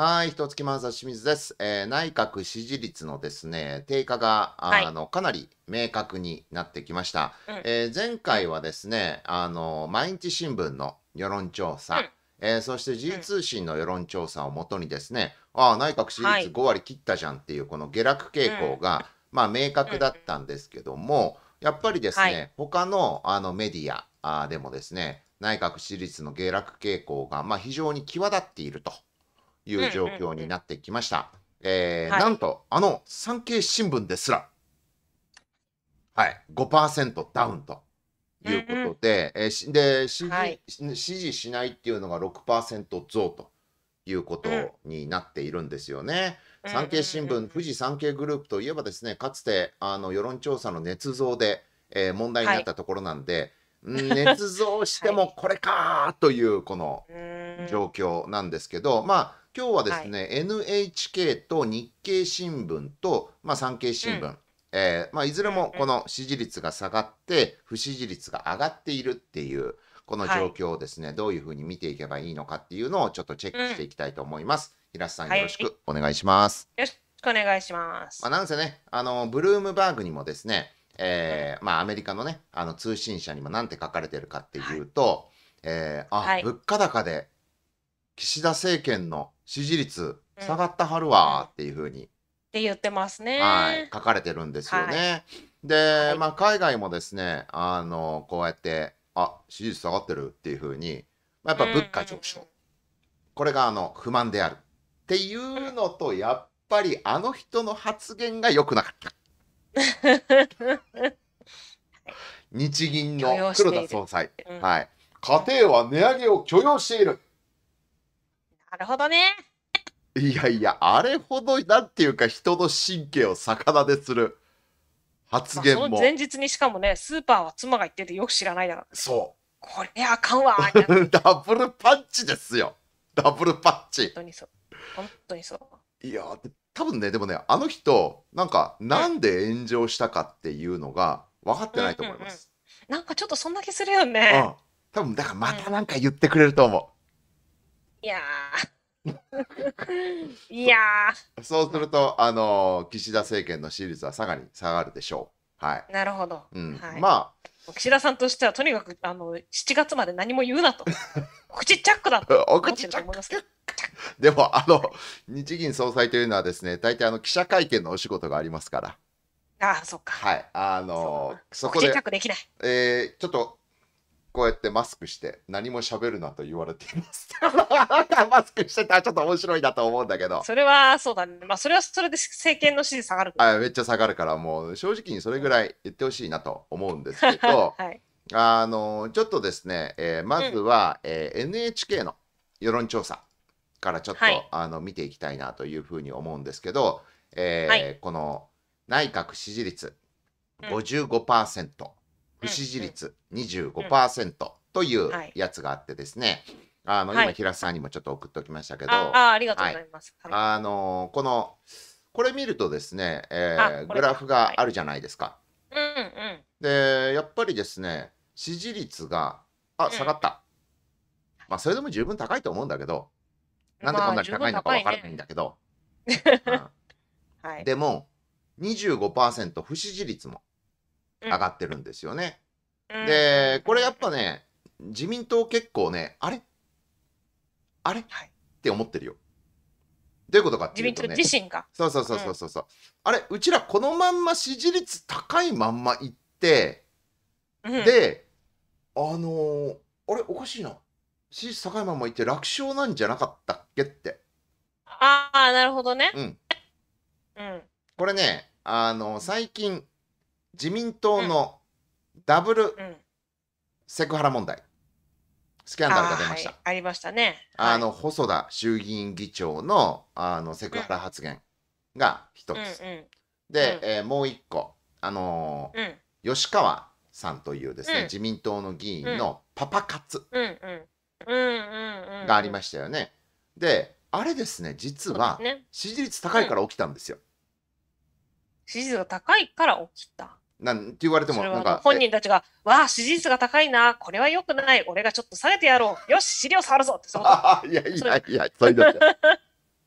はい、一月マンサ清水です、えー、内閣支持率のですね低下があの、はい、かなり明確になってきました、うん、えー、前回はですねあの毎日新聞の世論調査、うん、えー、そして G 通信の世論調査をもとにですね、うん、ああ内閣支持率5割切ったじゃんっていうこの下落傾向が、はい、まあ、明確だったんですけども、やっぱりですね、はい、他のあのメディアでもですね内閣支持率の下落傾向が、まあ、非常に際立っていると。いう状況になってきました。えなんと、あの産経新聞ですら、はい、5%ダウンと。いうことで、えで支持、はい、支持しないっていうのが6%増ということになっているんですよね。うん、産経新聞、富士産経グループといえばですね、かつてあの世論調査の捏造で、えー、問題になったところなんで、はい、捏造しても これかというこの状況なんですけど、はい、まあ今日はですね、はい、NHK と日経新聞と、まあ、産経新聞、うん、えー、まあ、いずれもこの支持率が下がって不支持率が上がっているっていうこの状況をですね、はい、どういうふうに見ていけばいいのかっていうのをちょっとチェックしていきたいと思います。うん、平瀬さんよろしくお願いします。はい、よろしくお願いします。まあ、なんせねあのブルームバーグにもですね、えー、まあ、アメリカのねあの通信社にもなんて書かれてるかっていうと、はい、えー、あ、物価高で岸田政権の支持率下がったはるわっていうふうに、って言ってますね、はい、書かれてるんですよね。はい、で、まあ、海外もですねあのこうやってあ支持率下がってるっていうふうに、まあ、やっぱ物価上昇、これがあの不満であるっていうのとやっぱりあの人の発言が良くなかった。日銀の黒田総裁、うん、はい、家庭は値上げを許容しているなるほどね。いやいや、あれほど、なんていうか、人の神経を逆なでする発言も。前日にしかもね、スーパーは妻が行っててよく知らないだから、そう。これあかんわ。ダブルパンチですよ。ダブルパンチ。本当にそう。本当にそう。いや、多分ね、でもね、あの人、なんか、なんで炎上したかっていうのが分かってないと思います。うんうんうん、なんかちょっとそんな気するよね。うん。多分、だからまたなんか言ってくれると思う。うんいや いやそうすると、あのー、岸田政権の支持率はさがに下がるでしょう。はい。なるほど。うん。はい、まあ。岸田さんとしては、とにかく、あの、7月まで何も言うなと。口チャックだと。お口チャック。でも、あの、日銀総裁というのはですね、大体、あの、記者会見のお仕事がありますから。ああ、そっか。はい。あのー、そこで。口チャックできない。えー、ちょっと、こうやってマスクして何も喋るなと言われていますマスクしてたらちょっと面白いなと思うんだけど。それはそうだね。まあそれはそれで政権の支持下がるあめっちゃ下がるからもう正直にそれぐらい言ってほしいなと思うんですけど、はい、あのちょっとですね、えー、まずは、うん、えー、NHK の世論調査からちょっと、はい、あの見ていきたいなというふうに思うんですけど、えー、はい、この内閣支持率55%。うん不支持率25%というやつがあってですね、あの、今、平瀬さんにもちょっと送っておきましたけど、あありがとうございます。あのこの、これ見るとですね、えー、グラフがあるじゃないですか。うんうん、で、やっぱりですね、支持率が、あ、下がった。まあ、それでも十分高いと思うんだけど、なんでこんなに高いのかわからないんだけど。はい、でも、25%不支持率も上がってるんですよね。でこれやっぱね自民党結構ねあれあれ、はい、って思ってるよ。どういうことかっていうと、ね、自身が。そうそうそうそうそう。うん、あれうちらこのまんま支持率高いまんまいって、うん、であのー、あれおかしいな支持率高いまんまいって楽勝なんじゃなかったっけって。ああなるほどね。うん。うん、これねあのー、最近自民党のダブルセクハラ問題、スキャンダルが出ました。あはい、ありましたね。はい、あの細田衆議院議長のあのセクハラ発言が一つ、うんうん、で、うん、えー、もう一個あのーうん、吉川さんというですね、うん、自民党の議員のパパ活がありましたよね。であれですね実は支持率高いから起きたんですよ。支持率が高いから起きた。なんて言われても、なんか。本人たちが、わあ、支持率が高いな、これはよくない、俺がちょっと下げてやろう、よし、資料触るぞって、そ いやいやいや、それだうの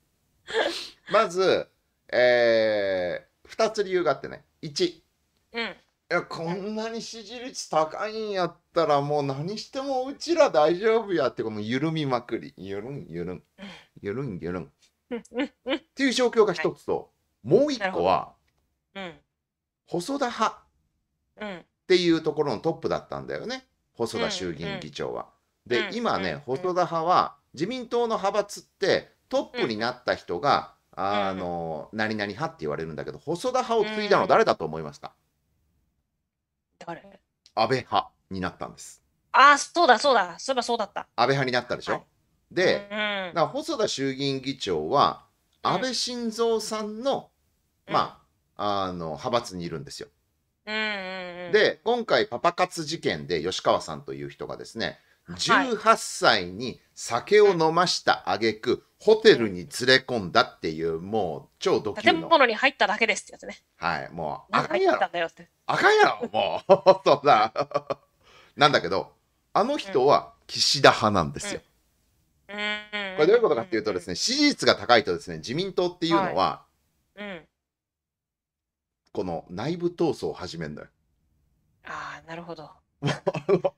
まず、えー、2つ理由があってね。1、うん、いやこんなに支持率高いんやったら、もう何してもうちら大丈夫やって、この緩みまくり、緩ん、緩ん、緩ん、緩ん。んっていう状況が一つと、はい、もう一個は、うん、細田派っていうところのトップだったんだよね細田衆議院議長は。で今ね細田派は自民党の派閥ってトップになった人が、あの何々派って言われるんだけど細田派を継いだの誰だと思いますか、誰安倍派になったんです。ああそうだそうだそういえばそうだった。安倍派になったでしょ、はい、で、うん、細田衆議院議長は安倍晋三さんの、うん、まああの派閥にいるんですよ。で今回パパ活事件で吉川さんという人がですね18歳に酒を飲ました挙句、はい、ホテルに連れ込んだっていう、もう超ドキュ建物に入っただけですってやつね。はい、もう、あかんやろ。やろ、もう。そうだ。なんだけど、あの人は岸田派なんですよ。うん、これどういうことかっていうとですね、支持率が高いとですね、自民党っていうのは、この内部闘争を始めるのよ。ああ、なるほど。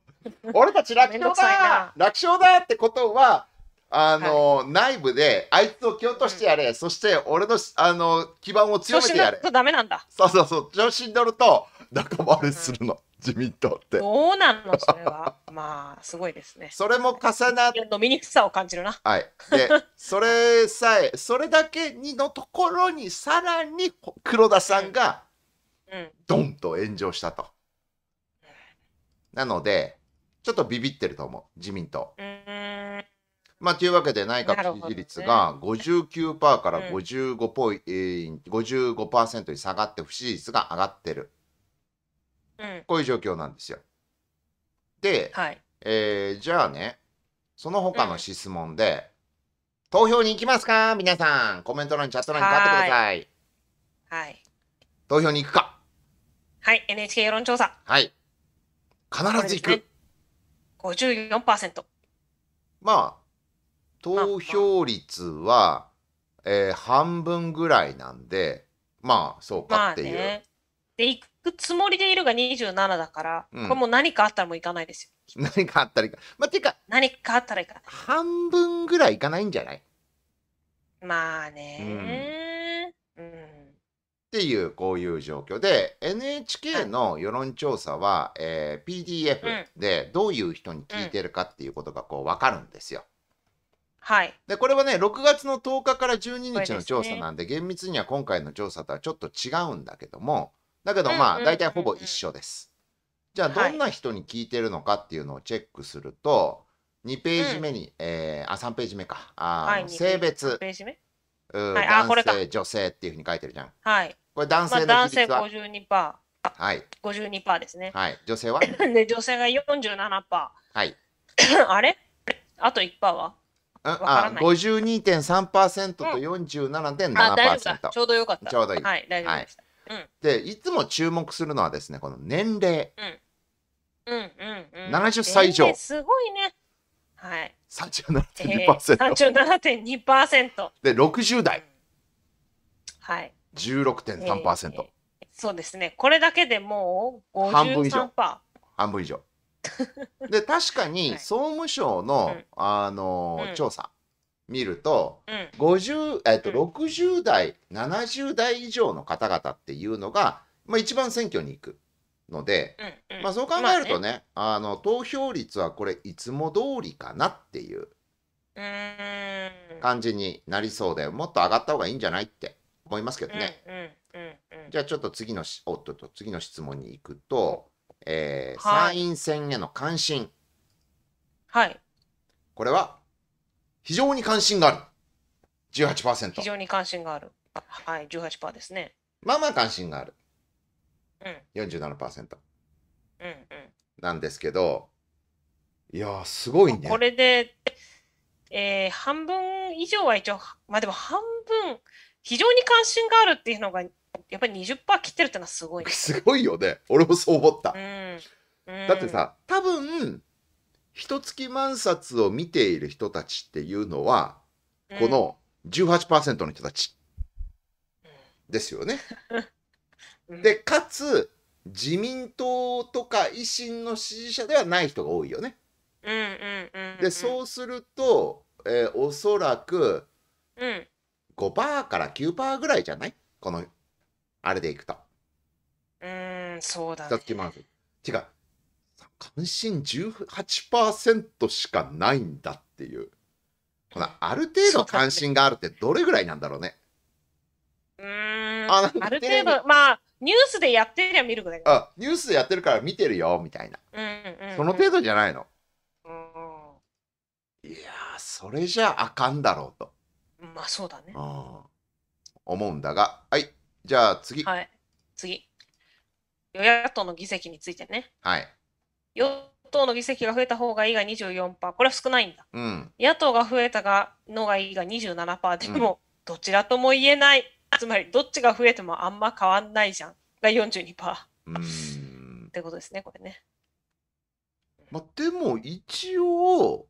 俺たち楽勝だ楽勝だってことは、あの、はい、内部であいつを蹴落としてやれ、うん、そして俺のあの基盤を強めてやれ。調子に乗なんだ。そうそうそう、調子に乗ると仲間割れするの。うん自民党って。そうなの、それは。まあ、すごいですね。それも重なって。飲みにくさを感じるな。はい。で、それさえ、それだけにのところに、さらに黒田さんが、ドンと炎上したと。うん、なので、ちょっとビビってると思う、自民党。うんまあ、というわけで内閣支持率が59%から55ポイ、ね、うん、55%に下がって不支持率が上がってる。こういう状況なんですよ。で、はい、えー、じゃあねその他の質問で、うん、投票に行きますか皆さんコメント欄チャット欄に書ってください。はい、投票に行くかはい NHK 世論調査はい必ず行く、ね、54%まあ投票率は、まあ、えー、半分ぐらいなんでまあそうかっていう。まあね、で行くつもりでいるが27だから、うん、これもう何かあったらもう行かないですよ。何かあったらいかまあ、ていうか、何かあったらいかな半分ぐらい行かないんじゃないまあね、うん、っていう、こういう状況で、NHK の世論調査は、うん、えー、PDF でどういう人に聞いてるかっていうことがこう分かるんですよ。はい、でこれはね6月の10日から12日の調査なんで、ね、厳密には今回の調査とはちょっと違うんだけどもだけどまあ大体ほぼ一緒です。じゃあどんな人に聞いてるのかっていうのをチェックすると、2ページ目に、うん、えー、あ3ページ目かあ、はい、性別ページ目、はい、男性女性っていうふうに書いてるじゃん。はい、これ男性の比率は、まあ、男性52%。はい、52%ですね。はい、女性は で女性が47%。はい、あれあと1%はあ、52.3%と47.7%、点七パーセント。ちょうどよかった。ちょうどいい。はい、大丈夫でした。はいでいつも注目するのはですねこの年齢、うんうんうんうん、70歳以上、えー、すごいねはい37.2%、えー、セントで六十代、うん、はい十六点三パー、セントそうですねこれだけでもう53%半分以上半分以上 で確かに総務省の、はい、あのうん、調査見ると、うん、50えっと、60代、70代以上の方々っていうのが、まあ、一番選挙に行くので、うんうん、まあ、そう考えるとねまあね、あの投票率はこれいつも通りかなっていう感じになりそうでもっと上がった方がいいんじゃないって思いますけどね。うんうんじゃあちょっと次のおっとと次の質問に行くと、えー、はい、参院選への関心。はい。これは非常に関心がある。18%。非常に関心がある。はい、18%ですね。まあまあ関心がある。うん。47%。うんうん。なんですけど、いやすごいね。これで、えー、半分以上は一応、まあでも半分、非常に関心があるっていうのが、やっぱり20%切ってるってのはすごい、ね。すごいよね。俺もそう思った。うん、だってさ、多分、一月万札を見ている人たちっていうのは、この18%の人たちですよね。でかつ自民党とか維新の支持者ではない人が多いよね。でそうすると、えー、おそらく5%から9%ぐらいじゃないこのあれでいくと。うんそうだ、ね、違う関心18%しかないんだっていうこのある程度関心があるってどれぐらいなんだろうね。うんあある程度まあニュースでやってりゃ見るぐらいあニュースでやってるから見てるよみたいな、うんうん、その程度じゃないの、うん、いやそれじゃあかんだろうとまあそうだね思うんだがはいじゃあ次はい次与野党の議席についてねはい与党の議席が増えた方がいいが24%、これは少ないんだ。うん、野党が増えたがのがいいが27%でも、どちらとも言えない、うん、つまりどっちが増えてもあんま変わんないじゃんが42%。うんってことですね、これね。まあ、でも一応、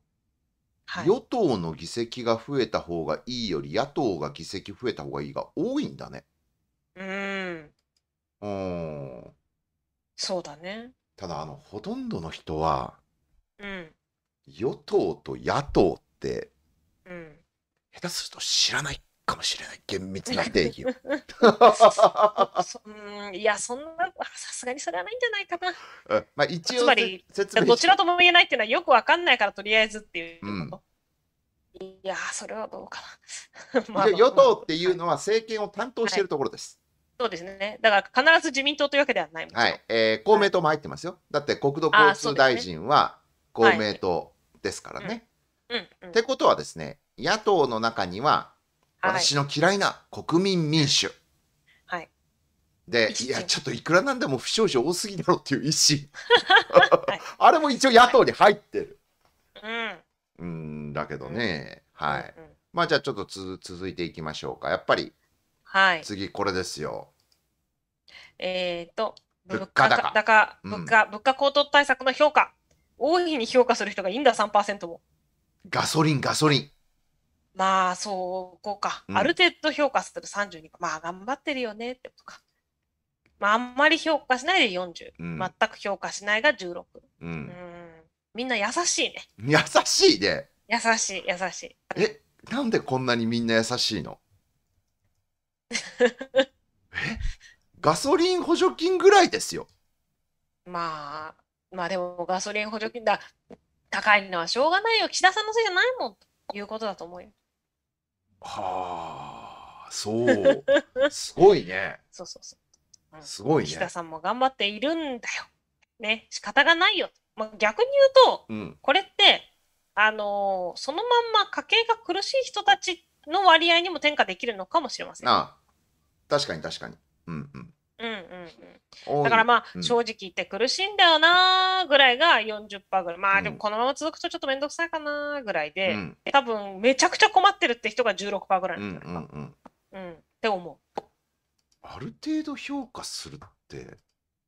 はい、与党の議席が増えた方がいいより野党が議席増えた方がいいが多いんだね。うん。うん。そうだね。ただあのほとんどの人は、うん、与党と野党って、うん、下手すると知らないかもしれない厳密な定義を。いやそんなさすがにそれはないんじゃないかな。まあ、一応つまりどちらとも言えないっていうのはよくわかんないからとりあえずっていううん、いやそれはどうかな、まあ、与党っていうのは政権を担当しているところです。はいそうですね。だから必ず自民党というわけではないはい、えー、公明党も入ってますよ。だって国土交通大臣は公明党ですからね。ってことはですね、野党の中には、私の嫌いな国民民主。はい。で、いや、ちょっといくらなんでも不祥事多すぎだろっていう意思。あれも一応野党に入ってる。うん。うんだけどね、はい。まあじゃあちょっとつ続いていきましょうか。やっぱりはい。次これですよ。えっ、ー、と、物価高、物価、うん、物価高騰対策の評価。大いに評価する人がいいんだ、3%も。ガソリン、ガソリン。まあ、そうこうか、うん。ある程度評価すると32。まあ、頑張ってるよねってことか。まあ、あんまり評価しないで40。うん、全く評価しないが16。うん。うんみんな優しいね。優しいね。優しい、優しい。え、なんでこんなにみんな優しいのえ ガソリン補助金ぐらいですよ。まあ、まあでもガソリン補助金だ。高いのはしょうがないよ。岸田さんのせいじゃないもん。ということだと思うよ。はあ、そう。すごいね。そうそうそう。すごいね。岸田さんも頑張っているんだよ。ね、仕方がないよ。まあ、逆に言うと、うん、これって、あのー、そのまんま家計が苦しい人たちの割合にも転嫁できるのかもしれません。ああ確かに確かに。うんうん。うんうんうんうんだからまあ、正直言って苦しいんだよなぐらいが40%ぐらいまあでもこのまま続くとちょっと面倒くさいかなぐらいで、うん、多分めちゃくちゃ困ってるって人が16%ぐらいなんうんうん、うん、って思うある程度評価するって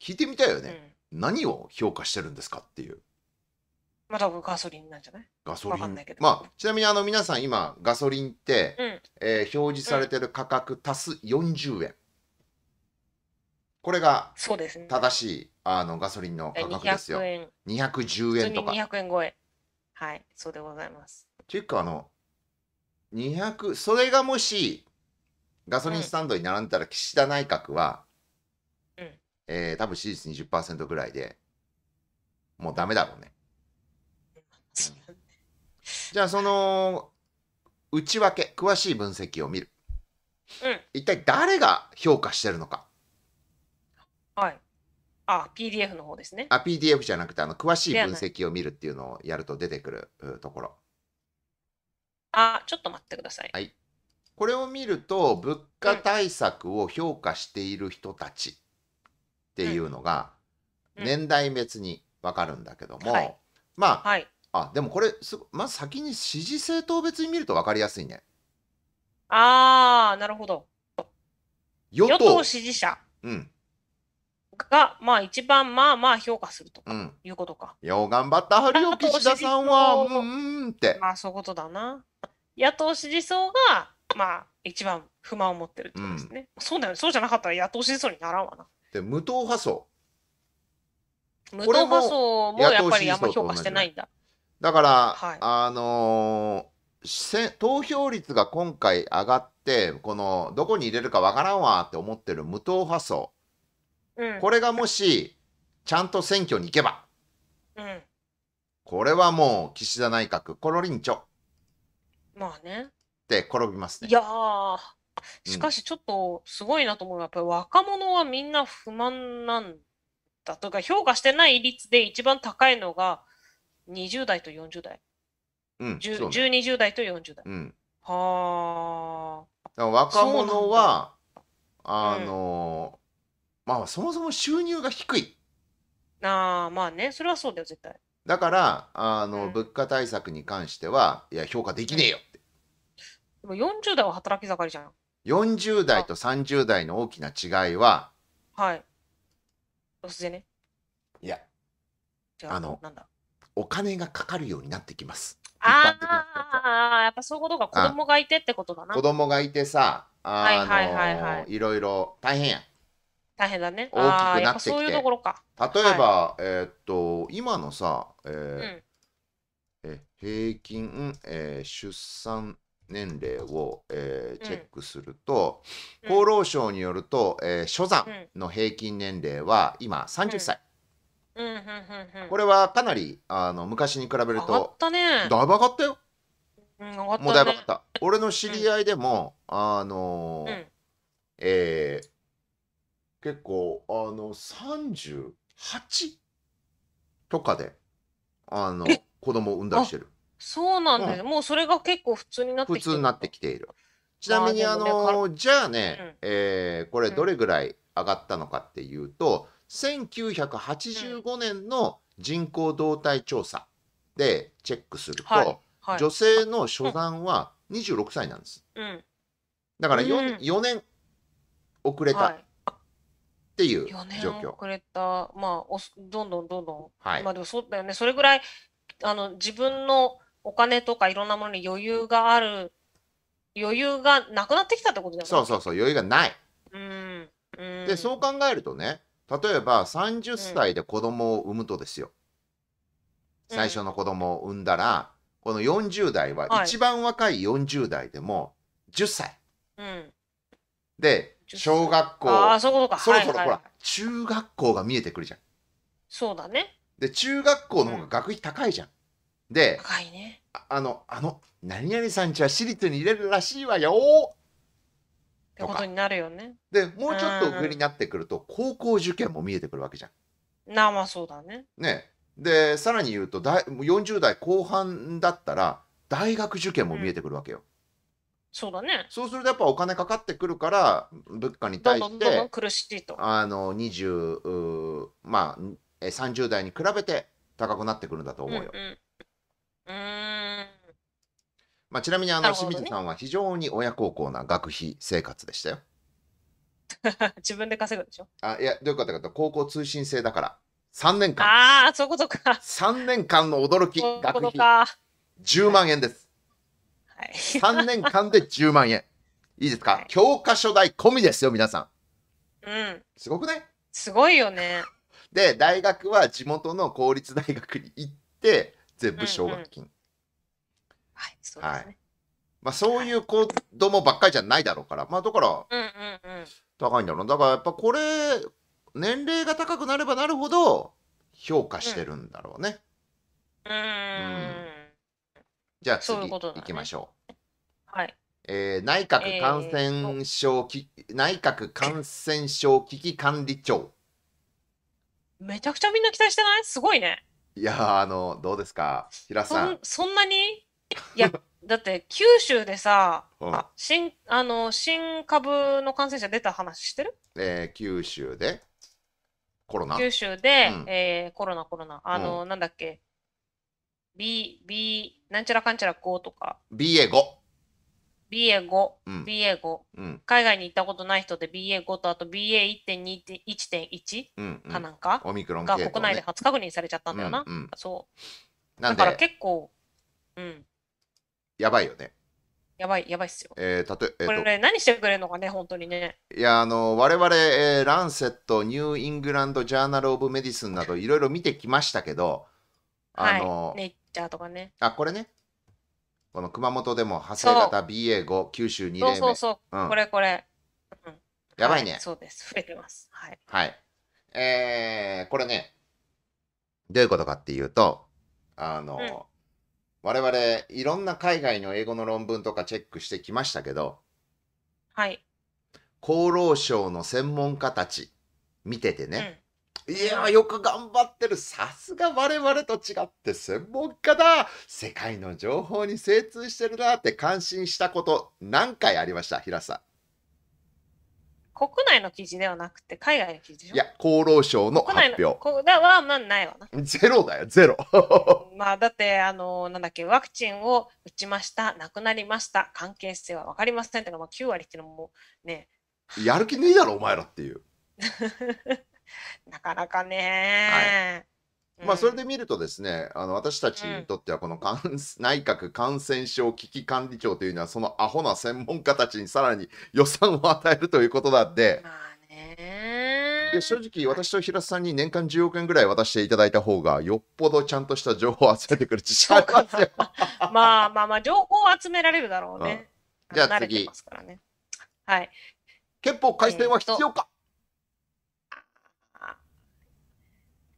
聞いてみたいよね、何を評価してるんですかっていうまあ、多分ガソリンなんじゃないガソリンまあちなみにあの皆さん今ガソリンって、うん、えー、表示されてる価格足す40円、これが正しい、ね、あのガソリンの価格ですよ。200円。210円とか。200円超え。はい、そうでございます。っていうかあの200それがもしガソリンスタンドに並んだら岸田内閣は、うんえー、多分支持率20%ぐらいでもうダメだろうね。じゃあその内訳詳しい分析を見る、うん、一体誰が評価してるのかはいあ PDF の方ですねあ PDF じゃなくてあの詳しい分析を見るっていうのをやると出てくるところあちょっと待ってください、はい、これを見ると物価対策を評価している人たちっていうのが年代別に分かるんだけども、うんはい、まあ、はいあでもこれすまず先に支持政党別に見ると分かりやすいねああ、なるほど。与与党支持者うんが、まあ一番まあまあ評価するとかいうことか。よう頑張ったはるよ岸田さんはうんうんってまあそういうことだな。野党支持層が、まあ一番不満を持ってるってことですね。そうだよね。そうじゃなかったら野党支持層にならんわな。で無党派層無党派層もやっぱりあんま評価してないんだ。だから、はい、あのー、投票率が今回上がって、このどこに入れるかわからんわって思ってる無党派層、うん、これがもしちゃんと選挙に行けば、うん、これはもう岸田内閣コロリンチョまあねって転びますね。いやしかしちょっとすごいなと思うのは、やっぱり若者はみんな不満なんだとか評価してない率で一番高いのが20代と40代。うん、う1020代と40代。うん、はあ。若者は、あのーうん、まあそもそも収入が低い。ああ、まあね、それはそうだよ、絶対。だから、あの、うん、物価対策に関しては、いや、評価できねえよって。でも40代は働き盛りじゃん。40代と30代の大きな違いは、はい。突然ね。いや、あの、なんだお金がかかるようになってきます。ああ、やっぱそういうことか、子供がいてってことだな。子供がいてさ、はいはいはいはい。いろいろ大変や。大変だね。大きくなってきて。そういうところか。例えば、はい、えー、っと、今のさ、えー、うんえ平均、えー、出産年齢を、えー、チェックすると、うん、厚労省によると、えー、初産の平均年齢は今30歳、これはかなりあの昔に比べると上がったねだいぶ上がったよ、うんね、もうだいぶ上がった俺の知り合いでも、うん、あのーうん、えー、結構あの38とかであの子供産んだりしてるそうなんだよ、もうそれが結構普通になってきて普通になってきているちなみにあのじゃあね、えー、これどれぐらい上がったのかっていうと、1985年の人口動態調査でチェックすると、はい、女性の初産は26歳なんです。うん、だから 4,、4年遅れたっていう状況。遅れた、まあ、どんどんどんどん、はい、まあでもそうだよね、それぐらいあの自分のお金とかいろんなものに余裕がある、余裕がなくなってきたってことだよね。そうそうそう、余裕がない。うん、うん、で、そう考えるとね、例えば30歳で子供を産むとですよ、うん、最初の子供を産んだら、この40代は、一番若い40代でも10歳、うん、で小学校そろそろ、はいはい、ほら中学校が見えてくるじゃんそうだねで中学校の方が学費高いじゃん、うん、で高いねあのあの何々さんちは私立に入れるらしいわよってことになるよね。でもうちょっと上になってくると高校受験も見えてくるわけじゃん。なあまあそうだね。ねでさらに言うとだ40代後半だったら大学受験も見えてくるわけよ。そうだね。そうするとやっぱお金かかってくるから物価に対してどんどんどん苦しいと。あの20まあ30代に比べて高くなってくるんだと思うよ。うん、うん、うんまあ、ちなみにあの、清水さんは非常に親孝行な学費生活でしたよ。自分で稼ぐでしょあいやどういうことかと高校通信制だから3年間ああそういうことか3年間の驚き学費10万円です、はい、3年間で10万円 いいですか、はい、教科書代込みですよ皆さんうんすごくねすごいよねで大学は地元の公立大学に行って全部奨学金、うんうんはい、そうですね。はいまあ、そういう子供ばっかりじゃないだろうから、まあ、だから、高いんだろう。だから、やっぱこれ、年齢が高くなればなるほど、評価してるんだろうね。うん。うんじゃあ次、行きましょう。はい。えー、内閣感染症き、内閣感染症危機管理庁。めちゃくちゃみんな期待してないすごいね。いやあの、どうですか平さん。そんなにいや、だって九州でさ、あ新あの新株の感染者出た話してるえー、九州でコロナ。九州で、うん、えー、コロナ、コロナ。あの、うん、なんだっけ ?B、B、なんちゃらかんちゃら5とか。BA5。BA5、うん、BA5、うん、海外に行ったことない人で BA5 とあと BA1.1.1 かなんか、なんかオミクロン、ね、が国内で初確認されちゃったんだよな、うんうん、そうだから結構、うん、やばいよね。やばい、やばいっすよ。えー、たとえこれね、何してくれるのかね、本当にね。いや、あの、我々、えー、ランセット、ニューイングランド・ジャーナル・オブ・メディスンなど、いろいろ見てきましたけど、あの、はい、ネイチャーとかね。あ、これね。この熊本でも、長生型 BA5、九州2例目。そうそうそう、うん、これこれ。うん、やばいね、はい、そうです。増えてます。はい。はい。えー、これね、どういうことかっていうと、あの、うん我々いろんな海外の英語の論文とかチェックしてきましたけど、はい。厚労省の専門家たち見ててね、うん、いやよく頑張ってるさすが我々と違って専門家だ世界の情報に精通してるなって感心したこと何回ありました平さん。国内の記事ではなくて海外の記事でしょいや、厚労省の発表。国内のこだはまあないわな。ゼロだよ、ゼロ。まあだってあのなんだっけワクチンを打ちました、亡くなりました、関係性は分かりませんとかまあ9割っていうのもね。やる気ねえだろお前らっていう。なかなかね、はいまあ、それで見るとですね、あの私たちにとってはこの感、内閣感染症危機管理庁というのはそのアホな専門家たちにさらに予算を与えるということなんで。まあね、で正直私と平瀬さんに年間10億円ぐらい渡していただいた方がよっぽどちゃんとした情報を集めてくる自信ありますよ。まあまあまあ情報を集められるだろうね。うん、じゃあ次、ね。はい。憲法改正は必要か、えー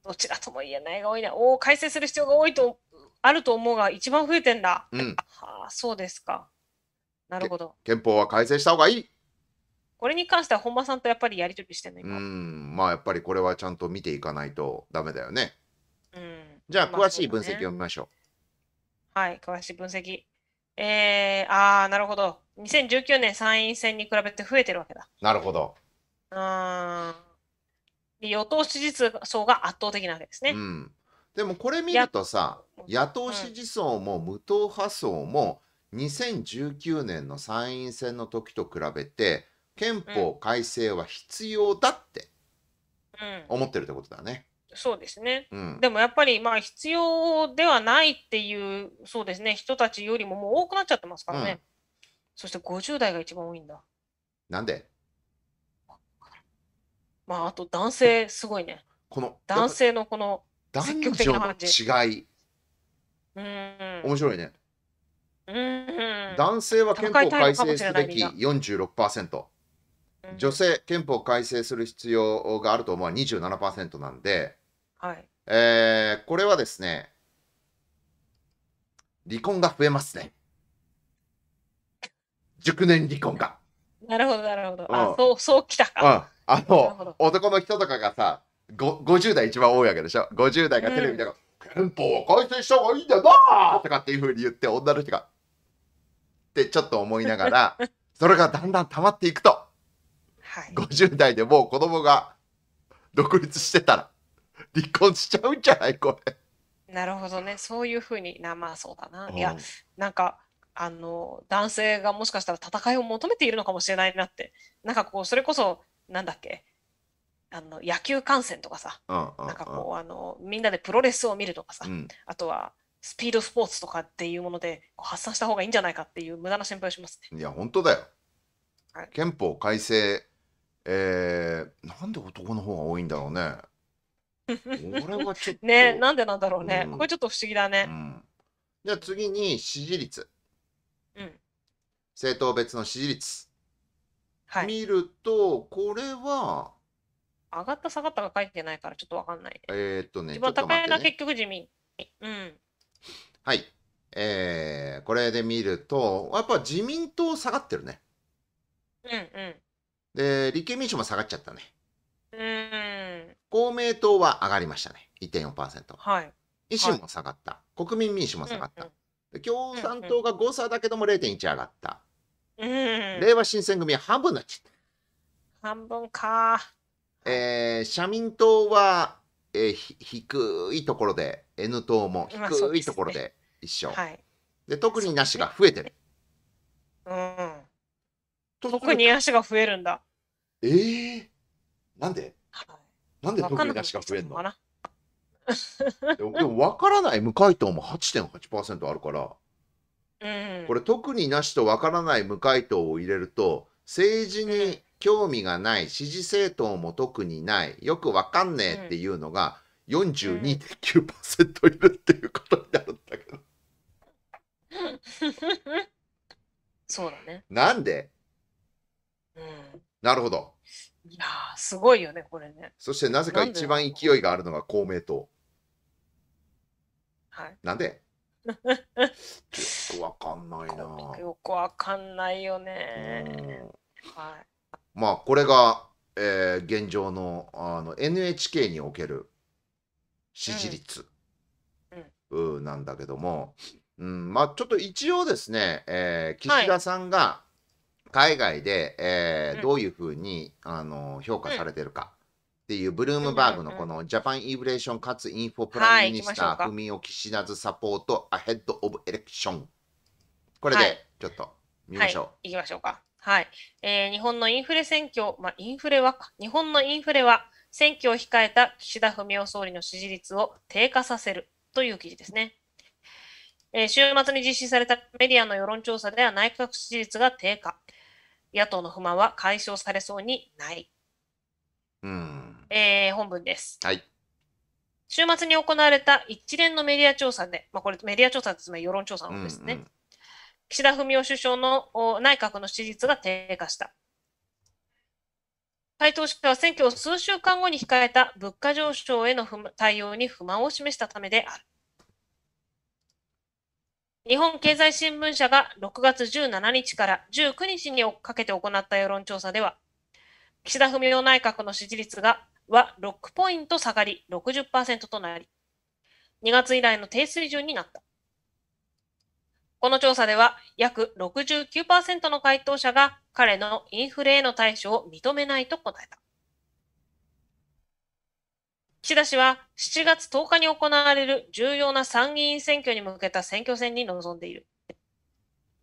どちらとも言えないが多いな。おお、改正する必要が多いと、あると思うが、一番増えてんだ。うん。はあ、そうですか。なるほど。憲法は改正した方がいい。これに関しては本間さんとやっぱりやりとりしてんの、うん、まあやっぱりこれはちゃんと見ていかないとダメだよね。うん。じゃあ詳しい分析を見ましょう。はい、詳しい分析。えー、ああ、なるほど。2019年参院選に比べて増えてるわけだ。なるほど。うーん。与党支持層が圧倒的なわけですね。うん、でもこれ見るとさ野党支持層も無党派層も2019年の参院選の時と比べて憲法改正は必要だって思ってるってことだね。そうですね、うん、でもやっぱりまあ必要ではないっていうそうですね人たちよりももう多くなっちゃってますからね、そして50代が一番多いんだなんでまあ、あと男性、すごいね。この男性のこの積極的な感じ。の違い、うん。面白いね。うん。男性は憲法改正すべき46%、うん女。性、憲法改正する必要があると思うのは27%なんで、はい。えーこれはですね、離婚が増えますね。熟年離婚が。なるほど、なるほど。うあん、そう、そうきたか。ああの男の人とかがさ50代一番多いわけでしょ50代がテレビで、うん「憲法を改正した方がいいんだよな!」とかっていうふうに言って女の人がってちょっと思いながら それがだんだん溜まっていくと、はい、50代でもう子供が独立してたら離婚しちゃうんじゃないこれ。なるほどねそういうふうになまあそうだな、いやなんかあの男性がもしかしたら戦いを求めているのかもしれないなってなんかこうそれこそなんだっけあの野球観戦とかさ、なんかこうあのみんなでプロレスを見るとかさ、うん、あとはスピードスポーツとかっていうもので発散した方がいいんじゃないかっていう無駄な心配をしますね。いや本当だよ。はい、憲法改正、えー、なんで男の方が多いんだろうね。れはちょっとねなんでなんだろうね、うん、これちょっと不思議だね。うん、じゃあ次に支持率、うん、政党別の支持率。見ると、これは上がった下がったが書いてないからちょっとわかんない。えー、っとね、一番高いのは結局地味。ね、うん。はい。えー、これで見ると、やっぱ自民党下がってるね。うんうん。で、立憲民主も下がっちゃったね。うん。公明党は上がりましたね。1.4%。はい。維新も下がった。はい、国民民主も下がった、うんうん。共産党が誤差だけども0.1上がった。うん。令和新選組は半分なっちゃった。半分か。えー、社民党は、えー、低いところで、N 党も低いところで一緒。で、ねは特になしが増えてる。うん。特になしが増えるんだ。えー、なんでなんで特になしが増えるの でも分からない無回答も8.8%あるから。これ特になしとわからない無回答を入れると政治に興味がない支持政党も特にないよくわかんねえっていうのが42.9%いるっていうことになるんだけど そうだねなんでうんなるほどいやーすごいよねこれねそしてなぜか一番勢いがあるのが公明党はいなんで よくわかんないな。よくわかんないよね。はい、まあこれが、えー、現状のあの NHK における支持率、うん、うん、なんだけども、うんまあ、ちょっと一応ですね、えー、岸田さんが海外で、はい、えー、どういうふうに、あの評価されてるか。うんっていうブルームバーグのこのジャパンイブレーションかつインフォプライムミニスター、文を岸田ずサポート、アヘッドオブエレクション。これでちょっと見ましょう。はい、いきましょうか。はい、えー、日本のインフレ選挙、まあ、インフレは日本のインフレは選挙を控えた岸田文雄総理の支持率を低下させるという記事ですね。えー、週末に実施されたメディアの世論調査では内閣支持率が低下。野党の不満は解消されそうにない。うんえー、本文です。はい。週末に行われた一連のメディア調査で、まあ、これメディア調査つまり世論調査のですね、うんうん、岸田文雄首相の内閣の支持率が低下した。回答者は選挙を数週間後に控えた物価上昇への対応に不満を示したためである。日本経済新聞社が6月17日から19日にかけて行った世論調査では、岸田文雄内閣の支持率がは6ポイント下がり60%となり、2月以来の低水準になった。この調査では約69%の回答者が彼のインフレへの対処を認めないと答えた。岸田氏は7月10日に行われる重要な参議院選挙に向けた選挙戦に臨んでいる。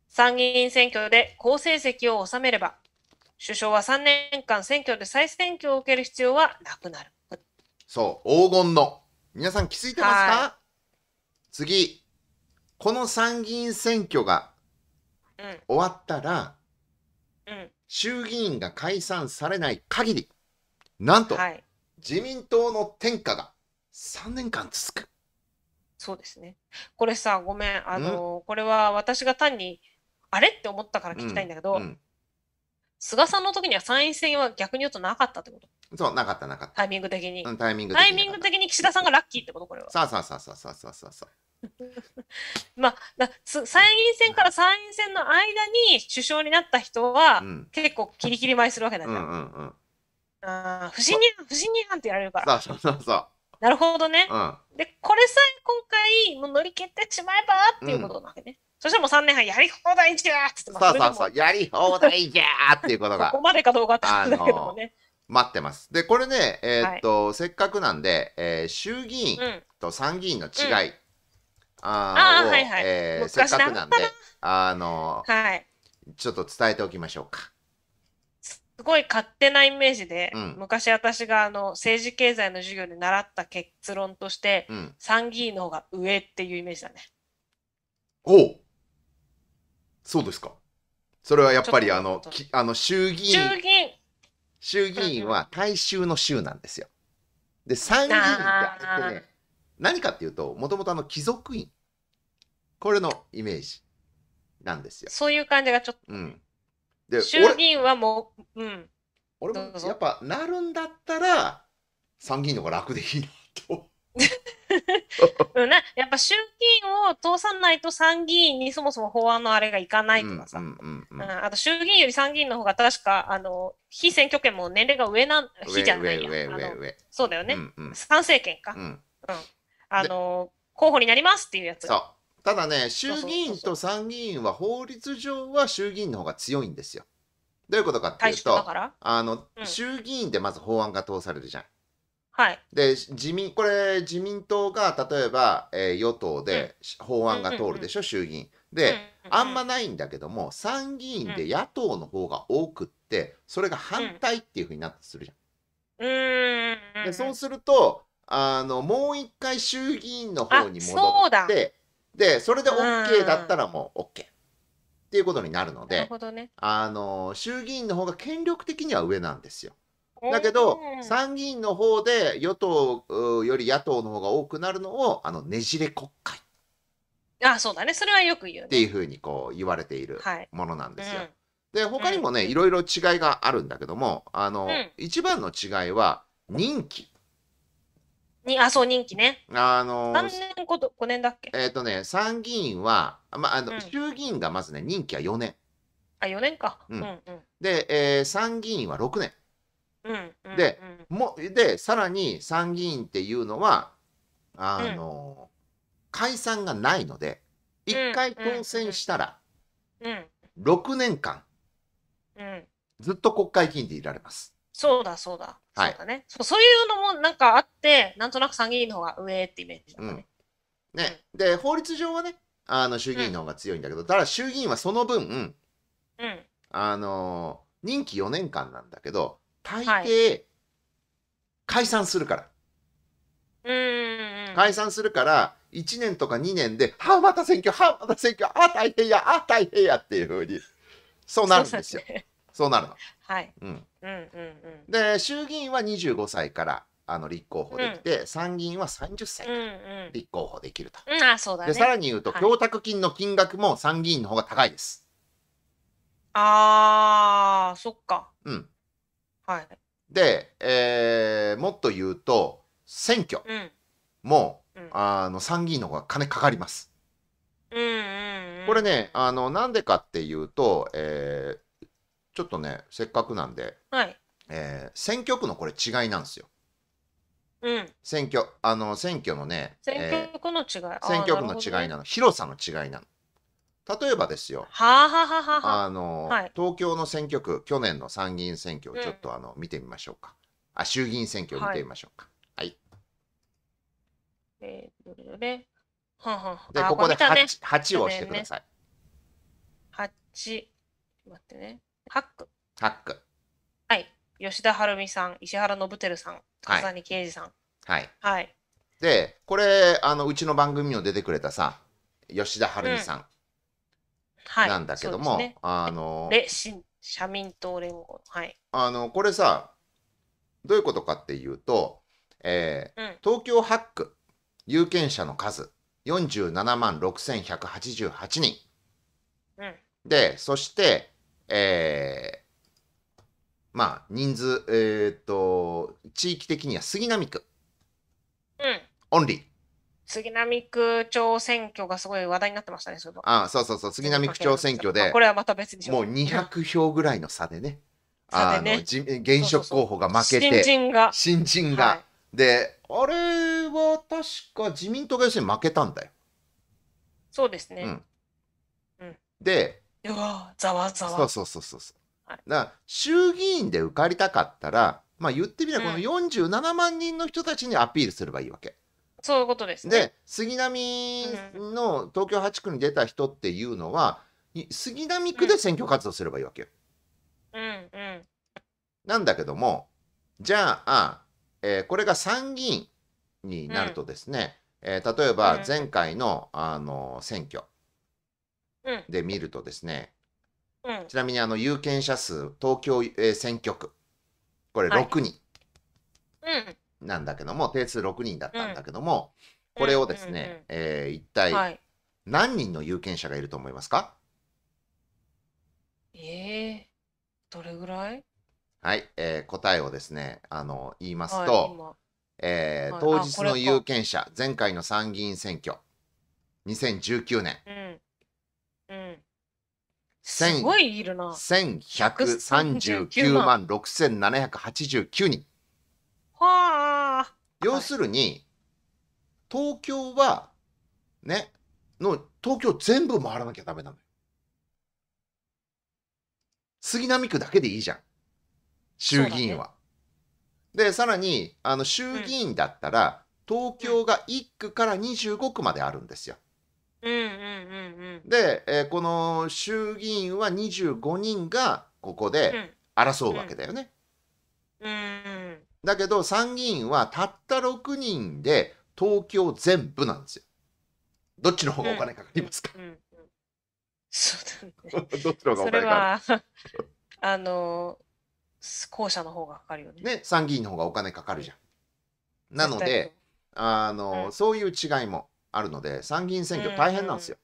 参議院選挙で好成績を収めれば、首相は3年間選挙で再選挙を受ける必要はなくなる。そう、黄金の。皆さん気づいてますか次。この参議院選挙が終わったら、うん、衆議院が解散されない限り、なんと、はい、自民党の天下が3年間続く。そうですね。これさ、ごめん、あの、これは私が単に、あれって思ったから聞きたいんだけど、うんうん、菅さんの時には参院選は逆に言うとなかったってことそうなかったなかったタイミング的に、うん、タイミングタイミング的に岸田さんがラッキーってことこれはさあさあさあさあさあさあさあまあ、だ参院選から参院選の間に首相になった人は、結構キリキリ舞いするわけだね。うんうんうん、あ不信任不信任案ってやられるからそうそうそうなるほどね、うん、でこれさえ今回もう乗り切ってしまえばっていうことなわけね、うんそしてもう3年半やり放題じゃーってってそうそうそう、やり放題じゃーっていうことが。ここまでかどうかってけどもね。待ってます。で、これね、えー、っと、はい、せっかくなんで、えー、衆議院と参議院の違い、うん、ああ、はいはい、えー、せっかくなんで、あの、はい、ちょっと伝えておきましょうか。すごい勝手なイメージで、うん、昔私があの政治経済の授業で習った結論として、うん、参議院の方が上っていうイメージだね。おうそうですか。それはやっぱりあの、きあの衆議院、衆議院は大衆の衆なんですよ。で、参議院ってあってね、何かっていうと、もともとあの貴族院。これのイメージなんですよ。そういう感じがちょっと。うん。で、衆議院はもう、うん。俺もやっぱなるんだったら、参議院の方が楽でいいなと なやっぱ衆議院を通さないと参議院にそもそも法案のあれがいかないとかさ、あと衆議院より参議院の方が確かあの非選挙権も年齢が上な非じゃないやそうだよね、うんうん、参政権か、うん、うん、あの候補になりますっていうやつただね衆議院と参議院は法律上は衆議院の方が強いんですよどういうことかっていうとあの、うん、衆議院でまず法案が通されるじゃんはい、で自民これ自民党が例えば、えー、与党で法案が通るでしょ、うんうんうん、衆議院。で、あんまないんだけども参議院で野党の方が多くってそれが反対っていうふうになってするじゃん。うん、でそうするとあのもう一回衆議院の方に戻ってでそれで OK だったらもう OK。っていうことになるので、ね、あの衆議院の方が権力的には上なんですよ。だけど、参議院の方で与党より野党の方が多くなるのをあのねじれ国会あそうだねそれはよく言う、ね、っていうふうにこう言われているものなんですよ。はいうん、で他にもね、いろいろ違いがあるんだけどもあの、うん、一番の違いは任期。にあそう任期ね。あの何年こと5年だっけえっ、ー、とね参議院は、まあの衆議院がまずね任期は4年。あ4年か。うんで、えー、参議院は6年。でもでさらに参議院っていうのはあの、解散がないので1回当選したら6年間ずっと国会議員でいられます。そうだそうだ。はい、そうだねそう。そういうのもなんかあって、なんとなく参議院の方が上ってイメージだったね。うん、ね、うん、で、法律上はね、あの衆議院の方が強いんだけど、うん、ただ衆議院はその分、うん、あの任期4年間なんだけど、大抵、解散するから。うん解散するから、1年とか2年で、はあ、また選挙、はあ、また選挙、ああ、大変や、ああ、大変やっていうふうに、そうなるんですよ。そうなるの。はい。うん。うんうんうん。で、衆議院は25歳からあの立候補できて、うん、参議院は30歳から立候補できると。うんうん、あ、そうだね。で、さらに言うと、はい、供託金の金額も参議院の方が高いです。ああ、そっか。うん。はい、で、えー、もっと言うと選挙も、うん、あの参議院の方が金かかります。うんうんうん、これねあのなんでかっていうと、えー、ちょっとねせっかくなんで、はいえー、選挙区のこれ違いなんですよ。うん、選挙あの選挙のね選挙区の違い、選挙区の違いなの広さの違いなの。例えばですよ。はあ、ははははあの、はい東京の選挙区、去年の参議院選挙をちょっとあの、見てみましょうか。あ、衆議院選挙を見てみましょうか。はい。えー、どれどれはんはんで、ここで見たね 8, を押してください。八待ってね。ハック。ハック。はい。吉田晴美さん、石原伸晃さん、はい笠谷啓二さん。はい。はい。で、これ、あの、うちの番組にも出てくれたさ、吉田晴美さん、なんだけども、はいね、あの社民党連合、はい、あのこれさどういうことかっていうと、えー、うん、東京8区有権者の数47万6188人、うん、でそして、えー、まあ人数えっ、ー、と地域的には杉並区、うん、オンリー。杉並区長選挙がすごい話題になってましたね、そああそうそうそう、杉並区長選挙で、これはまた別にもう200票ぐらいの差でね、あの現職候補が負けて、新人が。新人が、はい、で、あれは確か自民党が要するに負けたんだよ。そうですね。うん、うん、で、うわざわざわ。そうそうそうそう。はい、衆議院で受かりたかったら、まあ言ってみればこの47万人の人たちにアピールすればいいわけ。そういうことですね。で杉並の東京8区に出た人っていうのは、うん、杉並区で選挙活動すればいいわけよ。うんうん、なんだけどもじゃあ、えー、これが参議院になるとですね、うん、えー、例えば前回の、あの選挙で見るとですね、うん、ちなみにあの有権者数東京、えー、選挙区これ6人。はい、うんなんだけども定数6人だったんだけども、うん、これをですね、うんうんうん、えー、一体何人の有権者がいると思いますか、はい、えー、どれぐらいはい、えー、答えをですねあの言いますと、はいえー、当日の有権者前回の参議院選挙2019年、うんうん、すごいいるな1139万6789人はあ要するに、はい、東京はねの東京全部回らなきゃダメなのよ杉並区だけでいいじゃん衆議院は。ね、でさらにあの衆議院だったら、うん、東京が1区から25区まであるんですよ。で、えー、この衆議院は25人がここで争うわけだよね。うん、うんだけど参議院はたった6人で東京全部なんですよ。どっちの方がお金かかりますか、うんうん、そうだね。どっちの方がお金かかるそれは、あの、後者の方がかかるよね。ね、参議院の方がお金かかるじゃん。なので、あの、そういう違いもあるので、参議院選挙大変なんですよ。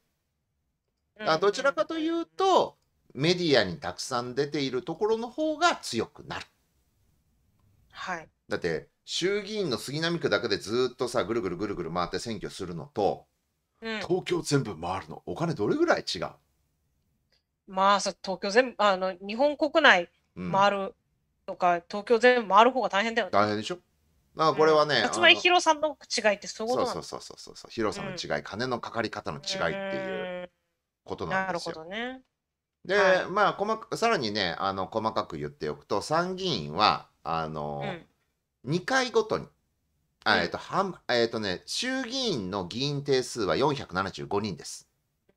だどちらかというと、メディアにたくさん出ているところの方が強くなる。はい、だって衆議院の杉並区だけでずっとさぐるぐるぐるぐる回って選挙するのと、うん、東京全部回るのお金どれぐらい違うまあさ東京全部あの日本国内回るとか、うん、東京全部回る方が大変だよね大変でしょだかこれはね、うん、つまり広さんの違いってそういうことそうそうそうそうそう広さの違い、金のかかり方の違いっていうことなんですよ、なるほどねで、はい、まあ細かさらにねあの細かく言っておくと参議院はあの、うん、2回ごとに、うん、えっ、と、はん、えっ、ー、とね、衆議院の議員定数は475人です。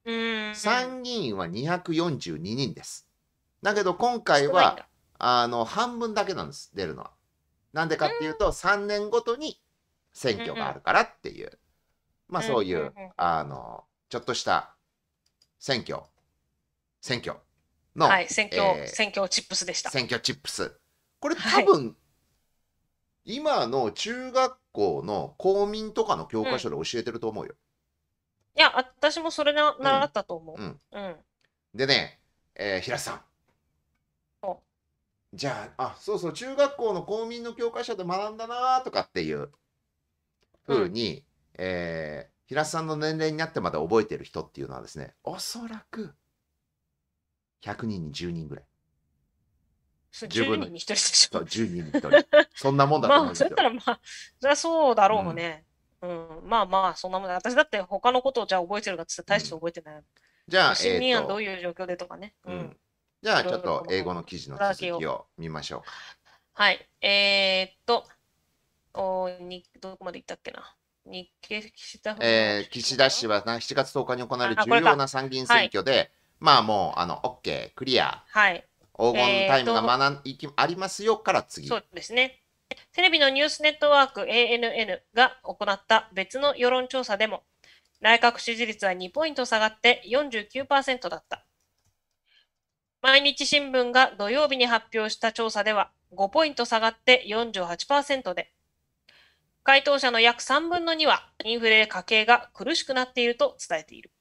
参議院は242人です。だけど今回は、あの、半分だけなんです、出るのは。なんでかっていうと、3年ごとに選挙があるからっていう、まあそういう、あの、ちょっとした選挙、選挙の、はい、選挙、えー、選挙チップスでした。選挙チップスこれ多分、はい、今の中学校の公民とかの教科書で教えてると思うよ。うん、いや、私もそれな習ったと思う。うん。うん、でね、えー、平さん。じゃあ、あ、そうそう、中学校の公民の教科書で学んだなとかっていうふうに、うんえー、平さんの年齢になってまで覚えてる人っていうのはですね、おそらく100人に10人ぐらい。10分に1人でしょ。人に一人。そんなもんだと思うんですよ。まあ、そしたらまあ、そゃそうだろうね。うん、うん、まあまあ、そんなもんだ。私だって他のことをじゃあ覚えてるかって大して覚えてない。うん、じゃあ、市どういう状況でとかね。うん。じゃあ、ちょっと英語の記事の続きを見ましょうか。はい。えー、っと、おにどこまで行ったっけな。日経岸田えー、岸田氏はな7月10日に行われる重要な参議院選挙で、はい、まあもう、あの、OK、クリア。はい。黄金タイムが学ん、いきありますよから次。そうですね。テレビのニュースネットワーク ANN が行った別の世論調査でも、内閣支持率は2ポイント下がって49%だった。毎日新聞が土曜日に発表した調査では、5ポイント下がって48%で、回答者の約3分の2はインフレで家計が苦しくなっていると伝えている。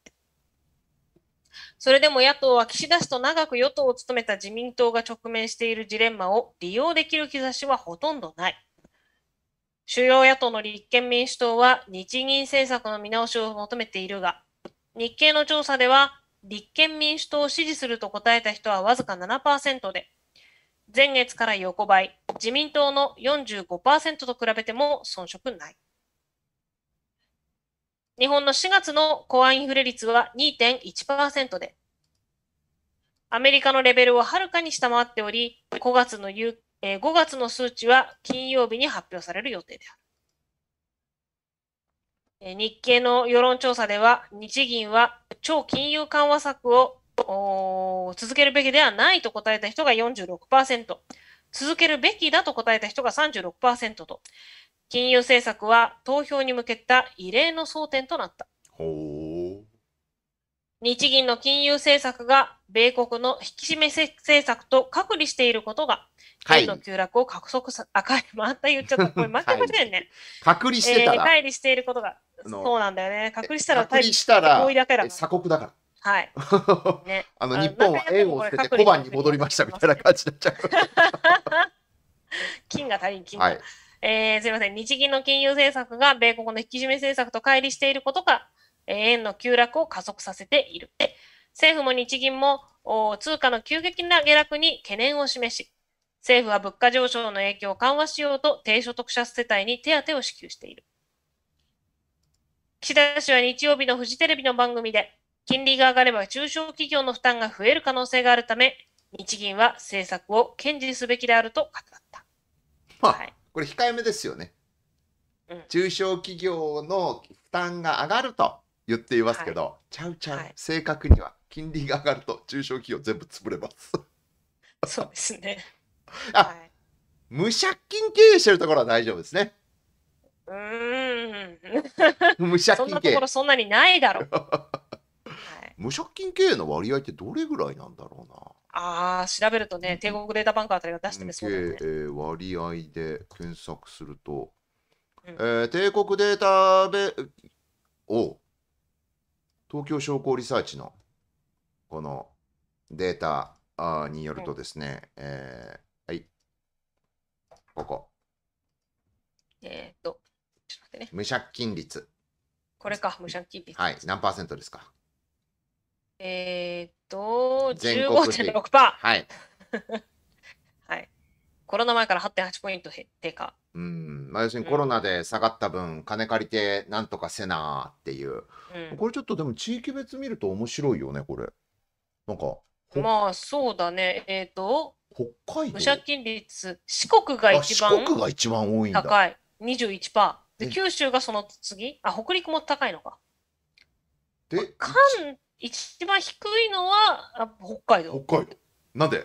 それでも野党は岸田氏と長く与党を務めた自民党が直面しているジレンマを利用できる兆しはほとんどない。主要野党の立憲民主党は日銀政策の見直しを求めているが、日経の調査では立憲民主党を支持すると答えた人はわずか7%で、前月から横ばい、自民党の45%と比べても遜色ない。日本の4月のコアインフレ率は2.1%で、アメリカのレベルをはるかに下回っており、5月の有え5月の数値は金曜日に発表される予定である。日経の世論調査では、日銀は超金融緩和策を続けるべきではないと答えた人が46%、続けるべきだと答えた人が36%と、金融政策は投票に向けた異例の争点となった。日銀の金融政策が米国の引き締め政策と隔離していることが、円の急落を加速さ、あ、かい、また言っちゃった。これ全く間違いねはい。隔離してたら、えー、離していることが、そうなんだよね。隔離したら、隔離したら、合意だけだ鎖国だから。はい。ね、あの、日本は円を捨てて小判に戻りましたみたいな感じになっちゃう。金が足りん、金が。はいえー、すみません、日銀の金融政策が米国の引き締め政策と乖離していることが、えー、円の急落を加速させている。政府も日銀も通貨の急激な下落に懸念を示し、政府は物価上昇の影響を緩和しようと低所得者世帯に手当を支給している。岸田氏は日曜日のフジテレビの番組で、金利が上がれば中小企業の負担が増える可能性があるため、日銀は政策を堅持すべきであると語った。はいこれ控えめですよね。うん、中小企業の負担が上がると言っていますけど、はい、ちゃうちゃう、はい、正確には金利が上がると中小企業全部潰れます。そうですね。あ、はい、無借金経営してるところは大丈夫ですね。うん。無借金経営。そんなところそんなにないだろう。無借金経営の割合ってどれぐらいなんだろうな。ああ、調べるとね、帝国データバンクあたりが出してみそうだよね。え割合で検索すると、うん、えー、帝国データベを東京商工リサーチのこのデータあによるとですね、うん、えー、はい、ここ。えー、っと、ちょっと待ってね。無借金率。これか、無借金率。はい、何パーセントですかえー、っと、15.6%。はい。はい。コロナ前から8.8ポイント低下。うん。まあ、要するにコロナで下がった分、うん、金借りてなんとかせなーっていう、うん、これちょっとでも地域別見ると面白いよね、これ。なんか。まあ、そうだね。えー、っと、北海道。無借金率、四国が一番四国が一番多いんだ。高い。21%。で、九州がその次。あ、北陸も高いのか。で、関一番低いのはあ北海道。北海道。なんで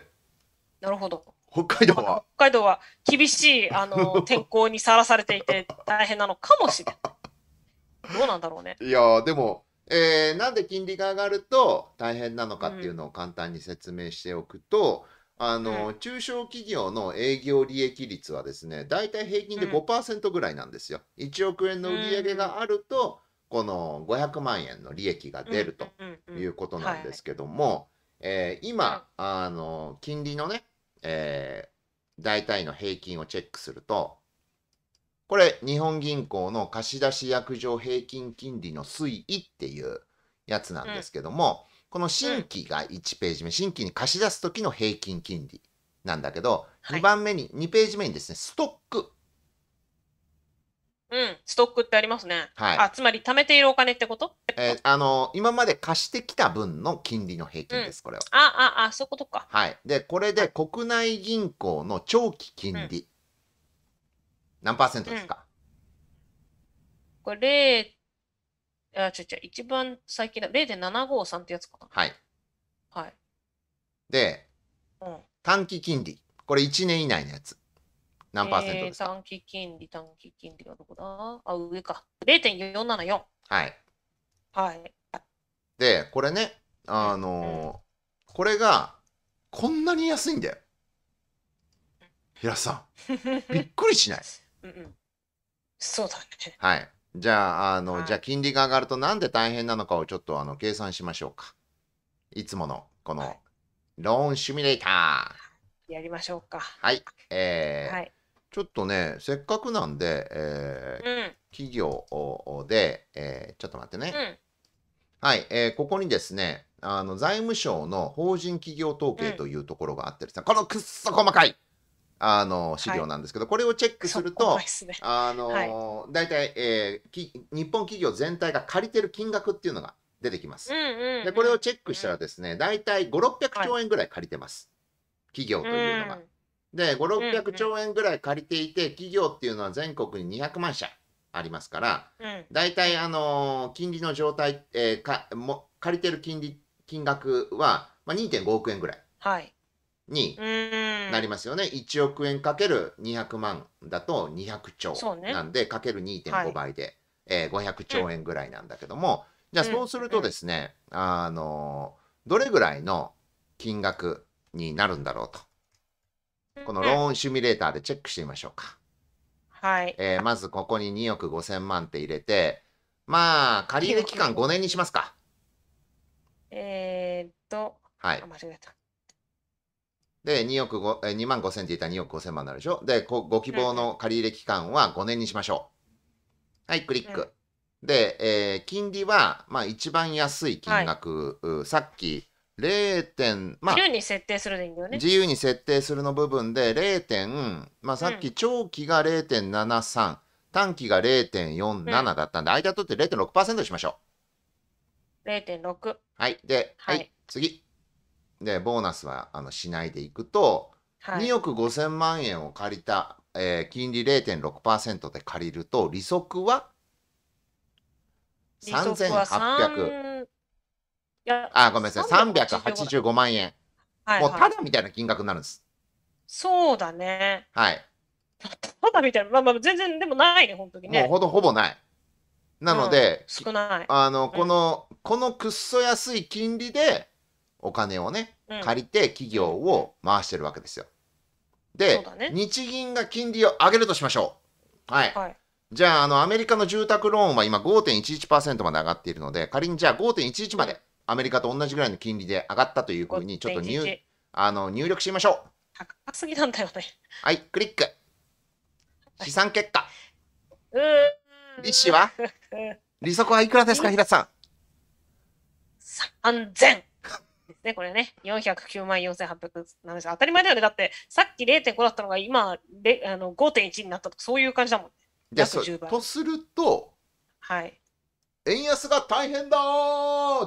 なるほど。北海道は北海道は厳しいあの 天候にさらされていて大変なのかもしれない。どうなんだろうね。いやでも、えー、なんで金利が上がると大変なのかっていうのを簡単に説明しておくと、うん、あの、うん、中小企業の営業利益率はですね、大体平均で5%ぐらいなんですよ。うん、1億円の売り上げがあると、この500万円の利益が出るということなんですけども、え今、あの、金利のね、え大体の平均をチェックすると、これ、日本銀行の貸し出し約定平均金利の推移っていうやつなんですけども、この新規が1ページ目、新規に貸し出す時の平均金利なんだけど、2番目に、2ページ目にですね、ストックうん、ストックってありますね。はい、あつまり貯めているお金ってこと、えー、あの今まで貸してきた分の金利の平均です、うん、これは。あああそういうことか。はい、でこれで国内銀行の長期金利、うん、何パーセントですか、うん、これ0あちょちょ一番最近だ0.753ってやつかな。はい。はい、で、うん、短期金利これ1年以内のやつ。何パーセントですか、えー、短期金利、短期金利はどこだあ、上か。0.474。はい。はい。で、これね、あのーうん、これが、こんなに安いんだよ。平さん。びっくりしない。うんうん、そうだね。はい。じゃあ、あの、はい、じゃあ金利が上がるとなんで大変なのかをちょっとあの計算しましょうか。いつもの、この、ローンシミュレーター。やりましょうか。はい。えー、はいちょっとね、せっかくなんで、えーうん企業で、えーちょっと待ってね。うんはい、えーここにですね、あの財務省の法人企業統計というところがあってですね、このくっそ細かいあの資料なんですけど、これをチェックするとあの大体、えー日本企業全体が借りてる金額っていうのが出てきます。うんうんでこれをチェックしたらですね、大体5、600兆円ぐらい借りてます。企業というのが。うんで、5、600兆円ぐらい借りていて、企業っていうのは全国に200万社ありますから、大体、あの金利の状態、えー、かも借りてる金利金額は、まあ、2.5億円ぐらい。はいになりますよね1億円かける200万だと200兆なんで、ね、かける2.5倍で、はいえー、500兆円ぐらいなんだけども、うん、じゃあそうするとですね、うん、あのどれぐらいの金額になるんだろうとこのローンシュミュレーターでチェックしてみましょうか。はい。えー、まずここに2億5000万って入れて、まあ、借入期間5年にしますか。えー、っと、はい。で、2億5、2万5000って言ったら2億5000万になるでしょでご、ご希望の借入期間は5年にしましょう。はい、クリック。うん、で、えー、金利は、まあ、一番安い金額、はい、さっき、0点、まあ、自由に設定するでいいんだよね。自由に設定するの部分で0点、まあ、さっき長期が0.73、うん、短期が0.47だったんで、うん、間取って0.6%にしましょう。0.6。はい。で、はい、はい、次。で、ボーナスはあのしないでいくと、はい、2億5000万円を借りた、えー、金利0.6%で借りると、利息は3800。やあ、ごめんなさい。385万円。はいはい、もうただみたいな金額になるんです。そうだね。はい。ただみたいな、まあまあ、全然でもないね、本当にね。もうほどほぼない。なので、うん、少ない。あの、この、うん、このくっそ安い金利で、お金をね、借りて企業を回してるわけですよ。で、ね、日銀が金利を上げるとしましょう。はい。はい、じゃあ、あの、アメリカの住宅ローンは今5.11%まで上がっているので、仮にじゃあ5.11までアメリカと同じぐらいの金利で上がったというふうに、ちょっと入あの入力しましょう。高すぎなんだよね。はい、クリック。試算結果。うん利子は 利息はいくらですか、平田さん。3000。ですね、これね。409万4800なんです当たり前だよね。だって、さっき0.5だったのが今、あの5.1になったとか、そういう感じだもんね。でとすると、はい。円安が大変だ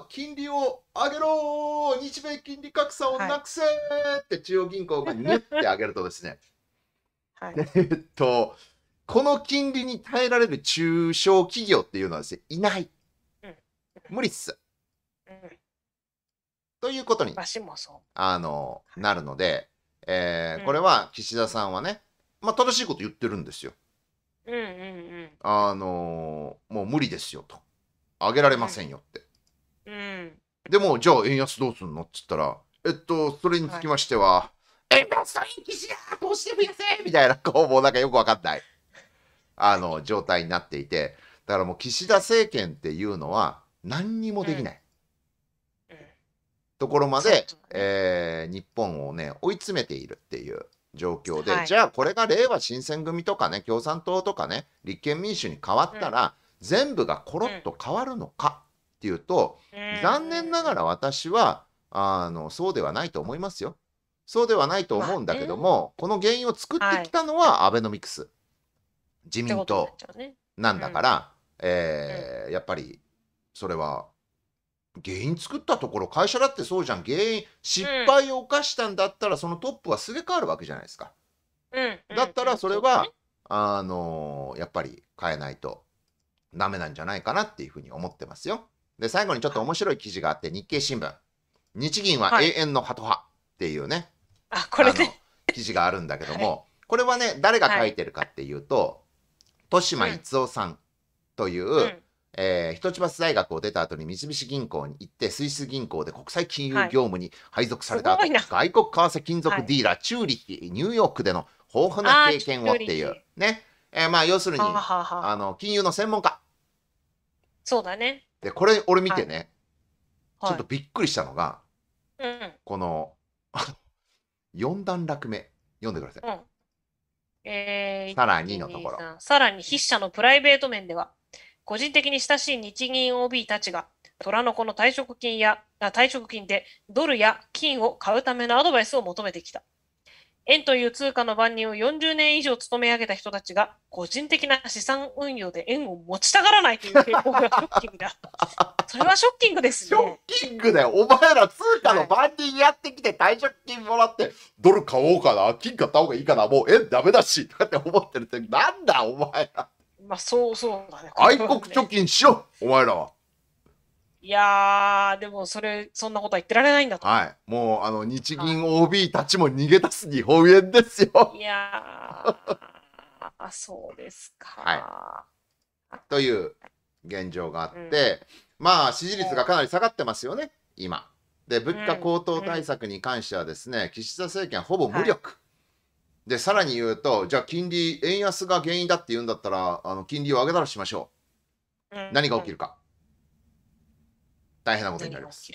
金利を上げろ日米金利格差をなくせ、って中央銀行がニュって上げるとですね、はい、えっと、この金利に耐えられる中小企業っていうのはですね、いない。無理っす。うん、ということに、もそうあの、なるので、えー、うん、これは岸田さんはね、まあ、正しいこと言ってるんですよ。うんうんうん、あのもう無理ですよと。上げられませんよって。うん、でも、じゃあ円安どうすんのっつったら、えっと、それにつきましては、はい、円安と延期しやどうしてもやせみたいな、こう、もうなんかよくわかんない、あの、状態になっていて、だからもう岸田政権っていうのは、何にもできない。うん、ところまで、えー、日本をね、追い詰めているっていう。状況で、はい、じゃあこれがれいわ新選組とかね共産党とかね立憲民主に変わったら、全部がコロッと変わるのかっていうと、残念ながら私はあのそうではないと思いますよ。そうではないと思うんだけども、この原因を作ってきたのはアベノミクス、自民党なんだから、えやっぱりそれは原因作ったところ会社だってそうじゃん原因失敗を犯したんだったらそのトップはすげ替わるわけじゃないですか。だったらそれはあのやっぱり変えないとダメなんじゃないかなっていうふうに思ってますよ。で、最後にちょっと面白い記事があって、日経新聞。日銀は永遠のハト派っていうね、はい、あこれね記事があるんだけども、はい、これはね、誰が書いてるかっていうと、豊島逸夫さんという、うん、えー、一橋大学を出た後に三菱銀行に行ってスイス銀行で国際金融業務に配属された後、はい、外国為替金属ディーラー、はい、チューリヒニューヨークでの豊富な経験をっていうね、えー、まあ要するにあの金融の専門家そうだね。で、これ俺見てね、はい、ちょっとびっくりしたのが、はい、うん、この、4段落目、読んでください。うんえー、さらにのところ。さらに筆者のプライベート面では、個人的に親しい日銀 OB たちが、虎の子の退職金や、退職金でドルや金を買うためのアドバイスを求めてきた。円という通貨の番人を40年以上務め上げた人たちが、個人的な資産運用で円を持ちたがらないという傾向がショッキングだ。それはショッキングですね。ショッキングだよ。お前ら通貨の番人やってきて退職金もらって、はい、ドル買おうかな、金買った方がいいかな、もう円ダメだし、とかって思ってるって、なんだお前ら。まあそうそうだね。愛国貯金しろ、お前らは。いやでもそれ、そんなことは言ってられないんだと。はい。もう、あの、日銀 OB たちも逃げ出す日本円ですよ。いやー、そうですか。はい。という現状があって、うん、まあ、支持率がかなり下がってますよね、今。で、物価高騰対策に関してはですね、うんうん、岸田政権ほぼ無力。はい、で、さらに言うと、じゃあ金利、円安が原因だって言うんだったら、あの金利を上げたらしましょう。何が起きるか。大変なことになります。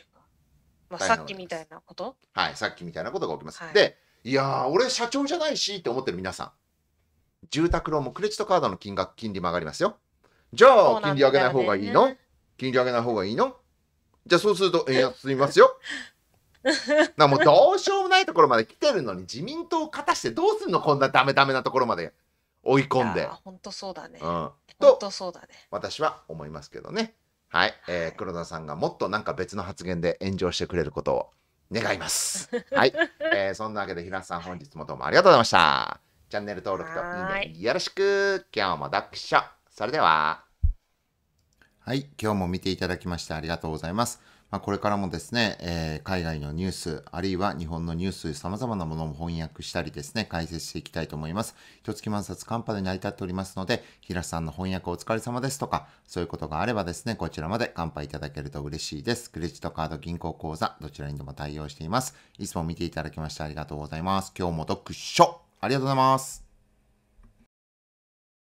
まあ、さっきみたいなことはいさっきみたいなことが起きます。はい、でいや俺社長じゃないしって思ってる皆さん住宅ローンもクレジットカードの金額金利も上がりますよ。じゃあ、金利上げない方がいいの、金利上げない方がいいのじゃあそうすると円安進みますよ。なもうどうしようもないところまで来てるのに自民党を勝たしてどうすんのこんなダメダメなところまで追い込んで。本当そうだね。うん、本当そうだね。私は思いますけどね。はい、えー、黒田さんがもっとなんか別の発言で炎上してくれることを願います。はい、えー、そんなわけで平さん本日もどうもありがとうございました。チャンネル登録といいねよろしく今日も読書それでははい今日も見ていただきましてありがとうございます。まあ、これからもですね、えー、海外のニュース、あるいは日本のニュース、様々なものも翻訳したりですね、解説していきたいと思います。一月万冊カンパで成り立っておりますので、平さんの翻訳お疲れ様ですとか、そういうことがあればですね、こちらまで乾杯いただけると嬉しいです。クレジットカード、銀行口座、どちらにでも対応しています。いつも見ていただきましてありがとうございます。今日も読書ありがとうございます。